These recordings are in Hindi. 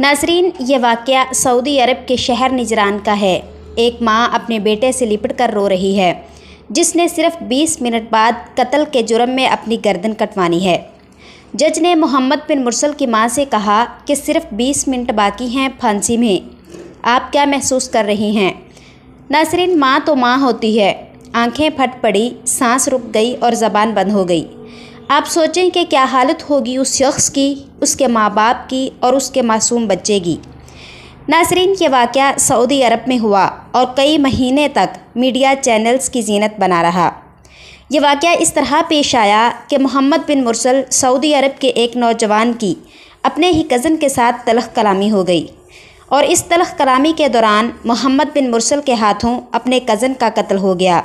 नाजरीन ये वाक़ सऊदी अरब के शहर निजरान का है एक माँ अपने बेटे से लिपट कर रो रही है जिसने सिर्फ 20 मिनट बाद कत्ल के जुर्म में अपनी गर्दन कटवानी है जज ने मोहम्मद बिन मुरसल की माँ से कहा कि सिर्फ 20 मिनट बाकी हैं फांसी में आप क्या महसूस कर रही हैं नासरीन माँ तो माँ होती है आंखें फट पड़ी सांस रुक गई और ज़बान बंद हो गई आप सोचें कि क्या हालत होगी उस शख्स की उसके माँ बाप की और उसके मासूम बच्चे की नासरीन ये वाक़ सऊदी अरब में हुआ और कई महीने तक मीडिया चैनल्स की जीनत बना रहा यह वाक़ इस तरह पेश आया कि Mohammed bin Mursal Saudi Arab के एक नौजवान की अपने ही कज़न के साथ तलख कलामी हो गई और इस तलख कलामी के दौरान मोहम्मद बिन मुरसल के हाथों अपने कज़न का कत्ल हो गया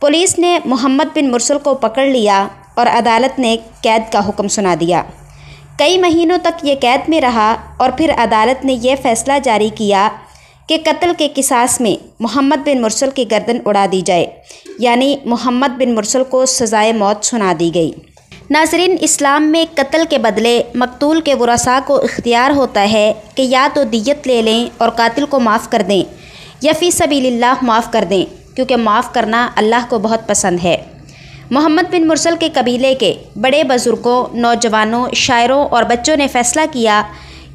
पुलिस ने मोहम्मद बिन मुरसल को पकड़ लिया और अदालत ने कैद का हुक्म सुना दिया कई महीनों तक ये कैद में रहा और फिर अदालत ने यह फैसला जारी किया कि कत्ल के किसास में मोहम्मद बिन मुरसल की गर्दन उड़ा दी जाए यानी मोहम्मद बिन मुरसल को सज़ाए मौत सुना दी गई नाजरीन इस्लाम में कत्ल के बदले मकतूल के वसा को इख्तियार होता है कि या तो दियत ले लें और कातिल को माफ़ कर दें या फिर सभी माफ़ कर दें क्योंकि माफ़ करना अल्लाह को बहुत पसंद है मोहम्मद बिन मुरसल के कबीले के बड़े बुज़ुर्गों नौजवानों शायरों और बच्चों ने फैसला किया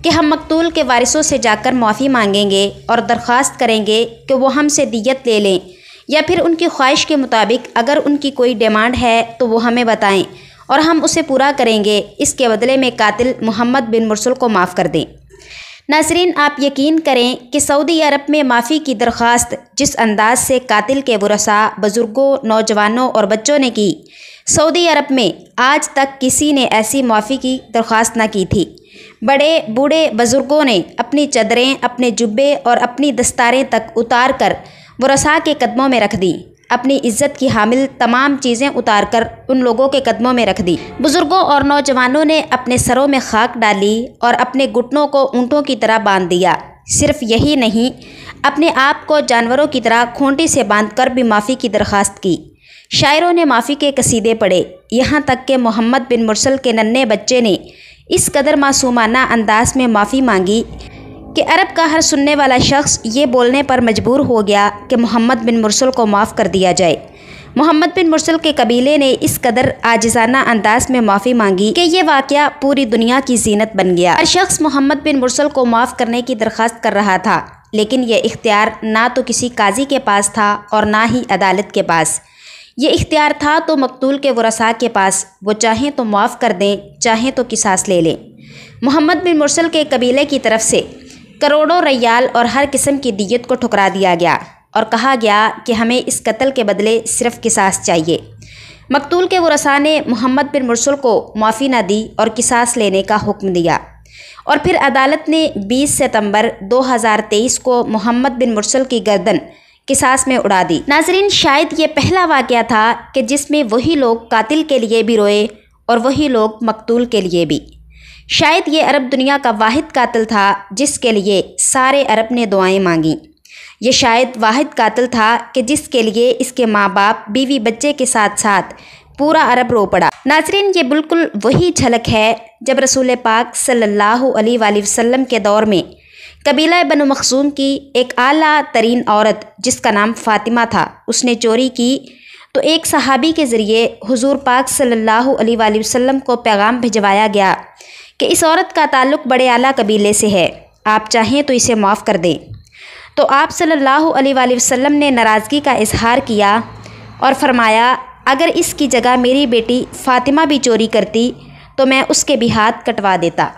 कि हम मकतूल के वारिसों से जाकर माफ़ी मांगेंगे और दरख्वास्त करेंगे कि वो हमसे दियत ले लें या फिर उनकी ख्वाहिश के मुताबिक अगर उनकी कोई डिमांड है तो वो हमें बताएं और हम उसे पूरा करेंगे इसके बदले में कातिल मोहम्मद बिन मुरसल को माफ़ कर दें नासरीन आप यकीन करें कि सऊदी अरब में माफ़ी की दरख्वास्त जिस अंदाज से कातिल के वसा बुज़ुर्गों नौजवानों और बच्चों ने की सऊदी अरब में आज तक किसी ने ऐसी माफ़ी की दरख्वास्त न की थी बड़े बूढ़े बुज़ुर्गों ने अपनी चदरें अपने जुब्बे और अपनी दस्तारें तक उतार कर वसा के कदमों में रख दी अपनी इज्जत की हामिल तमाम चीज़ें उतार कर उन लोगों के कदमों में रख दी बुजुर्गों और नौजवानों ने अपने सरों में खाक डाली और अपने घुटनों को ऊँटों की तरह बांध दिया सिर्फ यही नहीं अपने आप को जानवरों की तरह खूंटी से बांधकर भी माफ़ी की दरख्वास्त की शायरों ने माफ़ी के कसीदे पढ़े यहाँ तक कि मोहम्मद बिन मुरसल के नन्हे बच्चे ने इस कदर मासूमाना अंदाज में माफ़ी मांगी कि अरब का हर सुनने वाला शख्स ये बोलने पर मजबूर हो गया कि मोहम्मद बिन मुरसल को माफ़ कर दिया जाए मोहम्मद बिन मुरसल के कबीले ने इस कदर आजिजाना अंदाज में माफ़ी मांगी कि यह वाक़ पूरी दुनिया की जीनत बन गया हर शख्स मोहम्मद बिन मुरसल को माफ़ करने की दरख्वास्त कर रहा था लेकिन यह इख्तियार ना तो किसी काजी के पास था और ना ही अदालत के पास ये इख्तियार था तो मकतूल के वसा के पास वो चाहें तो माफ़ कर दें चाहें तो किसास ले लें मोहम्मद बिन मुरसल के कबीले की तरफ से करोड़ों रयाल और हर किस्म की दियत को ठुकरा दिया गया और कहा गया कि हमें इस कत्ल के बदले सिर्फ किसास चाहिए मकतूल के वसा ने मोहम्मद बिन मुरसल को माफ़ी ना दी और किसास लेने का हुक्म दिया और फिर अदालत ने 20 सितंबर 2023 को मोहम्मद बिन मुरसल की गर्दन किसास में उड़ा दी नाजरीन शायद ये पहला वाक़ था कि जिसमें वही लोग कातिल के लिए भी रोए और वही लोग मकतूल के लिए भी शायद ये अरब दुनिया का वाहिद कातिल था जिसके लिए सारे अरब ने दुआएं मांगी ये शायद वाहिद कातिल था कि जिसके लिए इसके माँ बाप बीवी बच्चे के साथ साथ पूरा अरब रो पड़ा नाजरीन ये बिल्कुल वही झलक है जब रसूल पाक सल्लल्लाहु अलैहि वसल्लम के दौर में कबीला बन मखसूम की एक आला तरीन औरत जिसका नाम फ़ातिमा था उसने चोरी की तो एक सहाबी के ज़रिए हुजूर पाक सल्लल्लाहु अलैहि वसल्लम को पैगाम भिजवाया गया कि इस औरत का ताल्लुक़ बड़े आला कबीले से है आप चाहें तो इसे माफ़ कर दें तो आप सल्लल्लाहु अलैहि वसल्लम ने नाराज़गी का इजहार किया और फरमाया अगर इसकी जगह मेरी बेटी फ़ातिमा भी चोरी करती तो मैं उसके भी हाथ कटवा देता